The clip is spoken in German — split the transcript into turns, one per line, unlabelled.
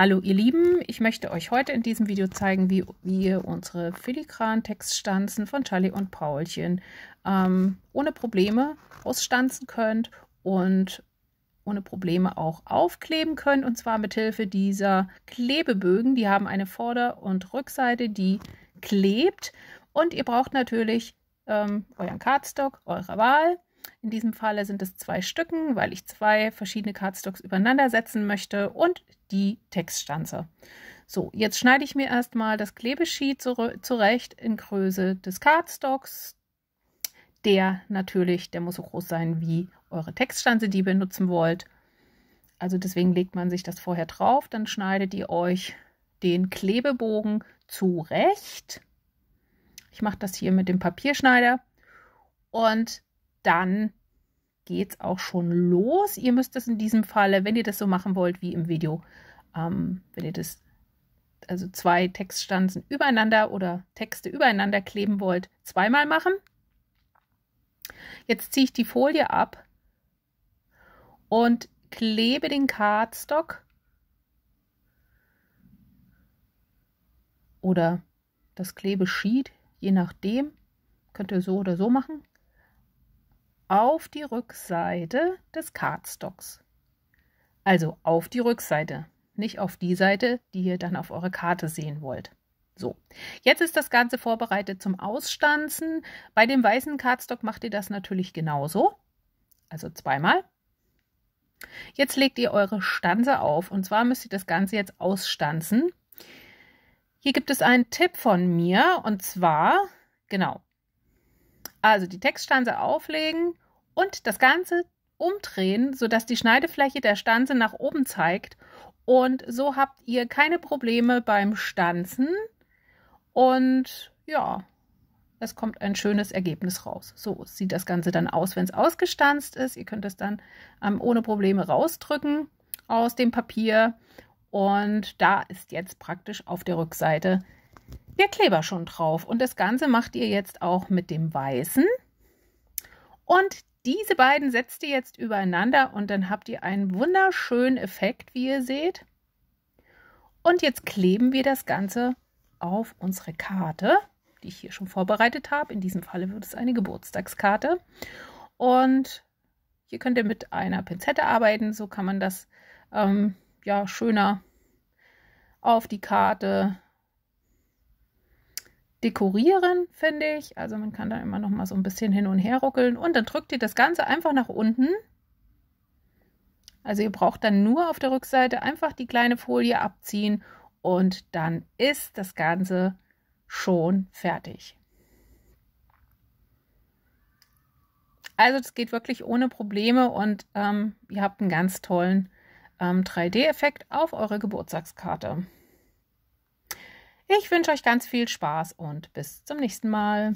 Hallo ihr Lieben, ich möchte euch heute in diesem Video zeigen, wie ihr unsere filigran Textstanzen von Charlie und Paulchen ähm, ohne Probleme ausstanzen könnt und ohne Probleme auch aufkleben könnt und zwar mit Hilfe dieser Klebebögen. Die haben eine Vorder- und Rückseite, die klebt und ihr braucht natürlich ähm, euren Cardstock, eurer Wahl in diesem Falle sind es zwei Stücken, weil ich zwei verschiedene Cardstocks übereinander setzen möchte und die Textstanze. So, jetzt schneide ich mir erstmal das Klebesheet zurecht in Größe des Cardstocks. Der natürlich, der muss so groß sein wie eure Textstanze, die ihr benutzen wollt. Also deswegen legt man sich das vorher drauf, dann schneidet ihr euch den Klebebogen zurecht. Ich mache das hier mit dem Papierschneider und dann geht es auch schon los. Ihr müsst es in diesem Falle, wenn ihr das so machen wollt wie im Video, ähm, wenn ihr das also zwei Textstanzen übereinander oder Texte übereinander kleben wollt, zweimal machen. Jetzt ziehe ich die Folie ab und klebe den Cardstock oder das Klebesheet, je nachdem. Könnt ihr so oder so machen auf die Rückseite des Cardstocks. Also auf die Rückseite, nicht auf die Seite, die ihr dann auf eure Karte sehen wollt. So, jetzt ist das Ganze vorbereitet zum Ausstanzen. Bei dem weißen Cardstock macht ihr das natürlich genauso, also zweimal. Jetzt legt ihr eure Stanze auf und zwar müsst ihr das Ganze jetzt ausstanzen. Hier gibt es einen Tipp von mir und zwar, genau, also die Textstanze auflegen und das Ganze umdrehen, sodass die Schneidefläche der Stanze nach oben zeigt. Und so habt ihr keine Probleme beim Stanzen. Und ja, es kommt ein schönes Ergebnis raus. So sieht das Ganze dann aus, wenn es ausgestanzt ist. Ihr könnt es dann ähm, ohne Probleme rausdrücken aus dem Papier. Und da ist jetzt praktisch auf der Rückseite der Kleber schon drauf. Und das Ganze macht ihr jetzt auch mit dem Weißen. Und diese beiden setzt ihr jetzt übereinander und dann habt ihr einen wunderschönen Effekt, wie ihr seht. Und jetzt kleben wir das Ganze auf unsere Karte, die ich hier schon vorbereitet habe. In diesem Falle wird es eine Geburtstagskarte. Und hier könnt ihr mit einer Pinzette arbeiten. So kann man das ähm, ja schöner auf die Karte dekorieren, finde ich. Also man kann da immer noch mal so ein bisschen hin und her ruckeln und dann drückt ihr das Ganze einfach nach unten. Also ihr braucht dann nur auf der Rückseite einfach die kleine Folie abziehen und dann ist das Ganze schon fertig. Also das geht wirklich ohne Probleme und ähm, ihr habt einen ganz tollen ähm, 3D-Effekt auf eure Geburtstagskarte. Ich wünsche euch ganz viel Spaß und bis zum nächsten Mal.